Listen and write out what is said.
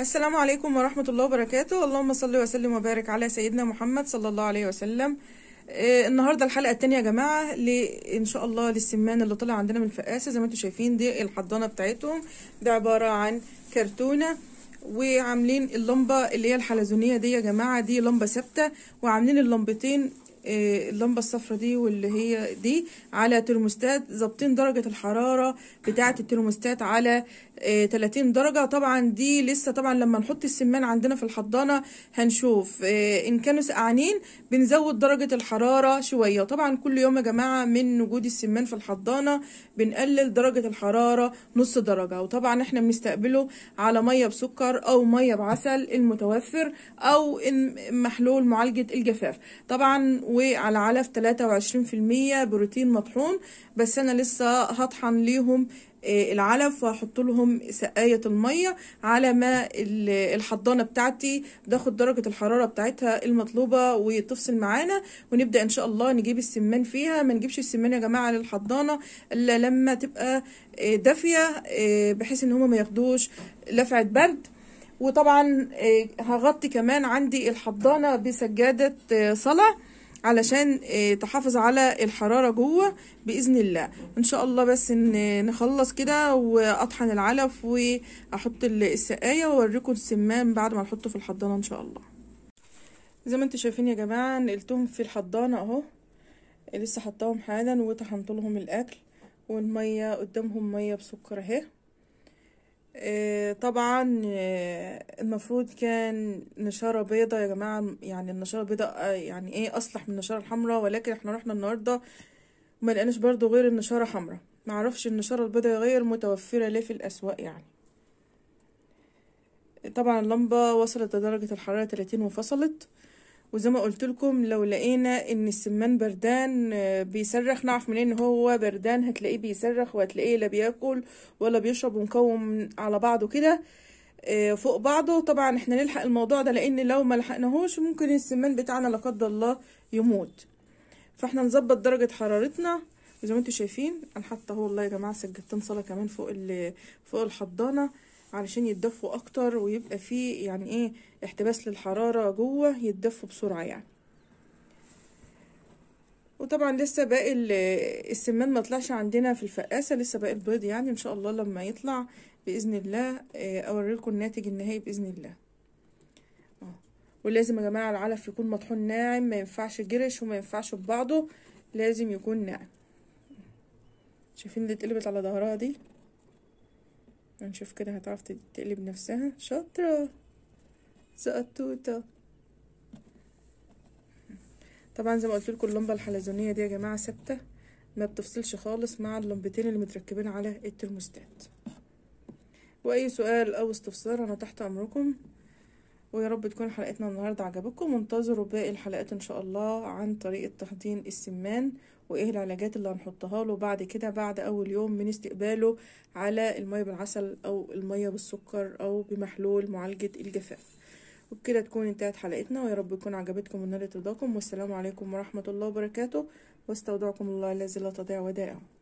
السلام عليكم ورحمة الله وبركاته اللهم صل وسلم وبارك على سيدنا محمد صلى الله عليه وسلم آه النهاردة الحلقة التانية يا جماعة إن شاء الله للسمان اللي طلع عندنا من الفقاسة زي ما انتم شايفين دي الحضانة بتاعتهم ده عبارة عن كرتونة وعاملين اللمبة اللي هي الحلزونية دي يا جماعة دي لمبة ثابتة وعاملين اللمبتين آه، اللمبه الصفرة دي واللي هي دي على ترموستات ظابطين درجه الحراره بتاعه الترموستات على 30 آه، درجه طبعا دي لسه طبعا لما نحط السمان عندنا في الحضانه هنشوف آه، ان كانوا سقعانين بنزود درجه الحراره شويه طبعا كل يوم يا جماعه من وجود السمان في الحضانه بنقلل درجه الحراره نص درجه وطبعا احنا بنستقبله على ميه بسكر او ميه بعسل المتوفر او محلول معالجه الجفاف طبعا وعلى علف 23% بروتين مطحون بس انا لسه هطحن ليهم آه، العلف وهحط لهم سقايه الميه على ما الحضانه بتاعتي تاخد درجه الحراره بتاعتها المطلوبه وتفصل معانا ونبدا ان شاء الله نجيب السمان فيها ما نجيبش السمان يا جماعه للحضانه الا لما تبقى آه، دافيه آه، بحيث ان هما ما ياخدوش لفعه برد وطبعا هغطي كمان عندي الحضانه بسجاده صلع علشان آه، تحافظ على الحرارة جوه بإذن الله إن شاء الله بس آه، نخلص كده وأطحن العلف وأحط السقاية وأوريكم السمان بعد ما نحطه في الحضانة إن شاء الله زي ما انتوا شايفين يا جماعة نقلتهم في الحضانة أهو لسه حطاهم حالا وطحنت لهم الأكل والمية قدامهم مية بسكر أهي آه، طبعا آه، المفروض كان نشارة بيضة يا جماعة يعني النشارة بيضة آه، يعني ايه اصلح من النشارة الحمراء ولكن احنا رحنا النهاردة ما لقناش برضو غير النشارة حمراء معرفش النشارة البيضة غير متوفرة ليه في الاسواق يعني طبعا اللمبة وصلت لدرجة الحرارة 30 وفصلت وزي ما قلت لكم لو لقينا ان السمان بردان آه، بيصرخ نعرف منين ان هو بردان هتلاقيه بيصرخ وهتلاقيه لا بياكل ولا بيشرب ومكوم على بعضه كده آه، فوق بعضه طبعا احنا نلحق الموضوع ده لان لو ما لحقناهوش ممكن السمان بتاعنا لا قدر الله يموت فاحنا نظبط درجه حرارتنا زي ما انتم شايفين انا حاطه اهو والله يا جماعه سجلتين صلاه كمان فوق فوق الحضانه علشان يتدفوا اكتر ويبقى فيه يعني ايه احتباس للحرارة جوه يتدفوا بسرعة يعني وطبعا لسه باقي السمان ما طلعش عندنا في الفقاسة لسه باقي البيض يعني ان شاء الله لما يطلع باذن الله آه، لكم الناتج النهائي باذن الله آه. ولازم يا جماعه العلف يكون مطحون ناعم ما ينفعش جرش وما ينفعش ببعضه لازم يكون ناعم شايفين اللي اتقلبت على ظهرها دي هنشوف كده هتعرف تقلب نفسها شاطرة سقطوطة طبعا زي ما قلت لكم اللمبه الحلزونيه دي يا جماعه ثابته ما بتفصلش خالص مع اللمبتين اللي متركبين على الترموستات واي سؤال او استفسار انا تحت امركم ويا رب تكون حلقتنا النهاردة عجبتكم وانتظروا باقي الحلقات ان شاء الله عن طريقة تحضين السمان وايه العلاجات اللي هنحطها له بعد كده بعد اول يوم من استقباله على المية بالعسل او المية بالسكر او بمحلول معالجة الجفاف وبكده تكون انتهت حلقتنا ويا رب تكون عجبتكم ونالت رضاكم والسلام عليكم ورحمة الله وبركاته واستودعكم الله الذي لا تضيع ودائعه